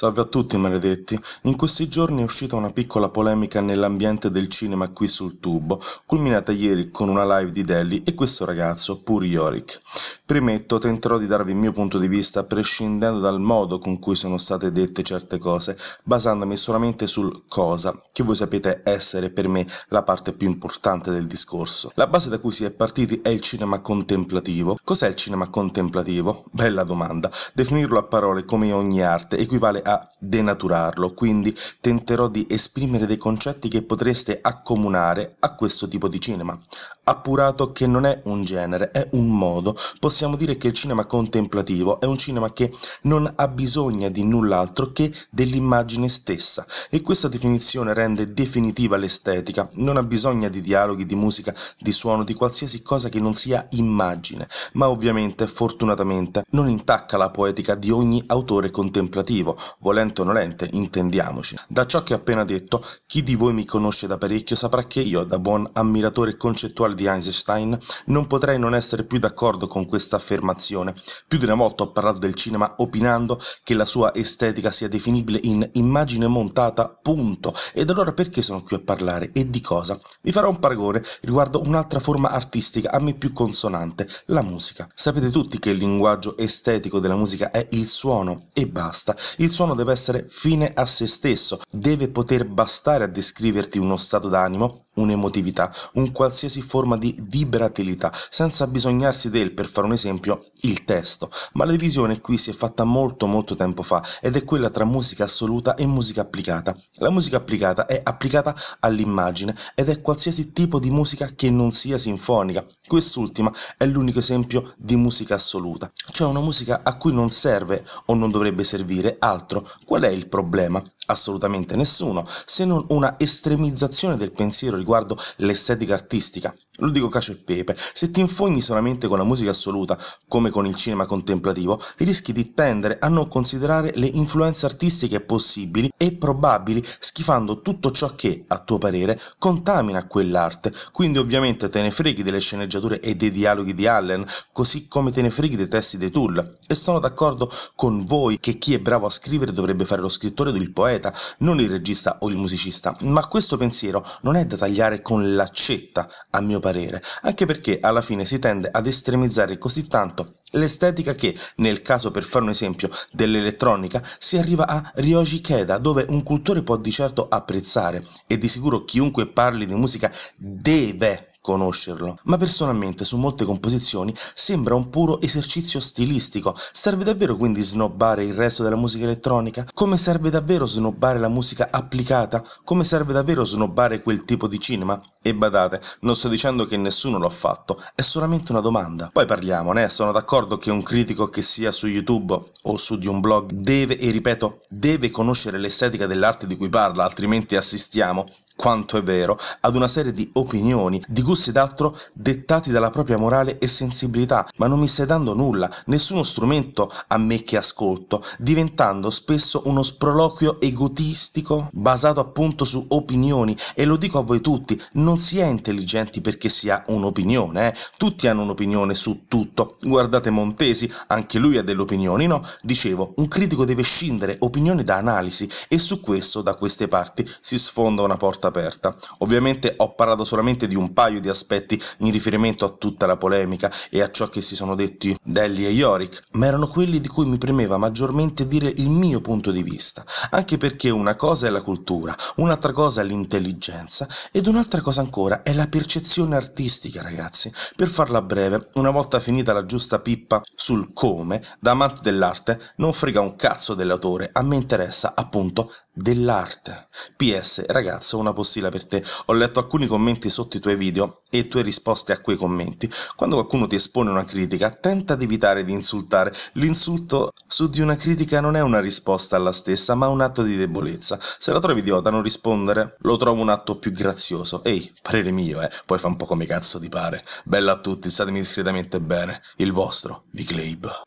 Salve a tutti maledetti. In questi giorni è uscita una piccola polemica nell'ambiente del cinema qui sul tubo, culminata ieri con una live di Delhi e questo ragazzo, Pur Yorick. Premetto, tenterò di darvi il mio punto di vista prescindendo dal modo con cui sono state dette certe cose, basandomi solamente sul cosa, che voi sapete essere per me la parte più importante del discorso. La base da cui si è partiti è il cinema contemplativo. Cos'è il cinema contemplativo? Bella domanda. Definirlo a parole come ogni arte equivale a a denaturarlo, quindi tenterò di esprimere dei concetti che potreste accomunare a questo tipo di cinema, appurato che non è un genere, è un modo. Possiamo dire che il cinema contemplativo è un cinema che non ha bisogno di null'altro che dell'immagine stessa e questa definizione rende definitiva l'estetica, non ha bisogno di dialoghi, di musica, di suono, di qualsiasi cosa che non sia immagine, ma ovviamente, fortunatamente, non intacca la poetica di ogni autore contemplativo, volente o nolente, intendiamoci. Da ciò che ho appena detto, chi di voi mi conosce da parecchio saprà che io, da buon ammiratore concettuale di Einstein, non potrei non essere più d'accordo con questa affermazione. Più di una volta ho parlato del cinema opinando che la sua estetica sia definibile in immagine montata, punto. Ed allora perché sono qui a parlare e di cosa? Vi farò un paragone riguardo un'altra forma artistica a me più consonante, la musica. Sapete tutti che il linguaggio estetico della musica è il suono e basta. Il suono deve essere fine a se stesso, deve poter bastare a descriverti uno stato d'animo, un'emotività, un qualsiasi forma forma di vibratilità, senza bisognarsi del, per fare un esempio, il testo. Ma la divisione qui si è fatta molto molto tempo fa ed è quella tra musica assoluta e musica applicata. La musica applicata è applicata all'immagine ed è qualsiasi tipo di musica che non sia sinfonica. Quest'ultima è l'unico esempio di musica assoluta, cioè una musica a cui non serve o non dovrebbe servire altro. Qual è il problema? assolutamente nessuno, se non una estremizzazione del pensiero riguardo l'estetica artistica. Lo dico cacio e pepe, se ti infogni solamente con la musica assoluta, come con il cinema contemplativo, rischi di tendere a non considerare le influenze artistiche possibili e probabili, schifando tutto ciò che, a tuo parere, contamina quell'arte. Quindi ovviamente te ne freghi delle sceneggiature e dei dialoghi di Allen, così come te ne freghi dei testi dei Tool. E sono d'accordo con voi che chi è bravo a scrivere dovrebbe fare lo scrittore o il poeta, poeta, non il regista o il musicista, ma questo pensiero non è da tagliare con l'accetta, a mio parere, anche perché alla fine si tende ad estremizzare così tanto l'estetica che, nel caso per fare un esempio dell'elettronica, si arriva a Ryoji Keda, dove un cultore può di certo apprezzare e di sicuro chiunque parli di musica deve conoscerlo, ma personalmente su molte composizioni sembra un puro esercizio stilistico. Serve davvero quindi snobbare il resto della musica elettronica? Come serve davvero snobbare la musica applicata? Come serve davvero snobbare quel tipo di cinema? E badate, non sto dicendo che nessuno l'ha fatto, è solamente una domanda. Poi parliamone, sono d'accordo che un critico che sia su YouTube o su di un blog deve, e ripeto, deve conoscere l'estetica dell'arte di cui parla, altrimenti assistiamo quanto è vero, ad una serie di opinioni, di gusti d'altro dettati dalla propria morale e sensibilità, ma non mi stai dando nulla, nessuno strumento a me che ascolto, diventando spesso uno sproloquio egotistico basato appunto su opinioni e lo dico a voi tutti, non si è intelligenti perché si ha un'opinione, eh? tutti hanno un'opinione su tutto, guardate Montesi, anche lui ha delle opinioni, no? Dicevo, un critico deve scindere opinioni da analisi e su questo da queste parti si sfonda una porta aperta. Ovviamente ho parlato solamente di un paio di aspetti in riferimento a tutta la polemica e a ciò che si sono detti Delli e Yorick, ma erano quelli di cui mi premeva maggiormente dire il mio punto di vista, anche perché una cosa è la cultura, un'altra cosa è l'intelligenza ed un'altra cosa ancora è la percezione artistica, ragazzi. Per farla breve, una volta finita la giusta pippa sul come, da amante dell'arte non frega un cazzo dell'autore, a me interessa appunto dell'arte. PS, ragazzo, una postilla per te. Ho letto alcuni commenti sotto i tuoi video e tue risposte a quei commenti. Quando qualcuno ti espone una critica, tenta di evitare di insultare. L'insulto su di una critica non è una risposta alla stessa, ma un atto di debolezza. Se la trovi idiota, non rispondere, lo trovo un atto più grazioso. Ehi, parere mio, eh, poi fa un po' come cazzo ti pare. Bella a tutti, statemi discretamente bene. Il vostro, Vicleb.